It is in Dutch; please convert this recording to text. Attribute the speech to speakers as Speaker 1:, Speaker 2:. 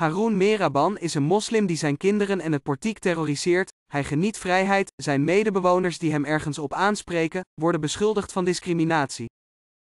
Speaker 1: Haroun Meraban is een moslim die zijn kinderen en het portiek terroriseert, hij geniet vrijheid, zijn medebewoners die hem ergens op aanspreken, worden beschuldigd van discriminatie.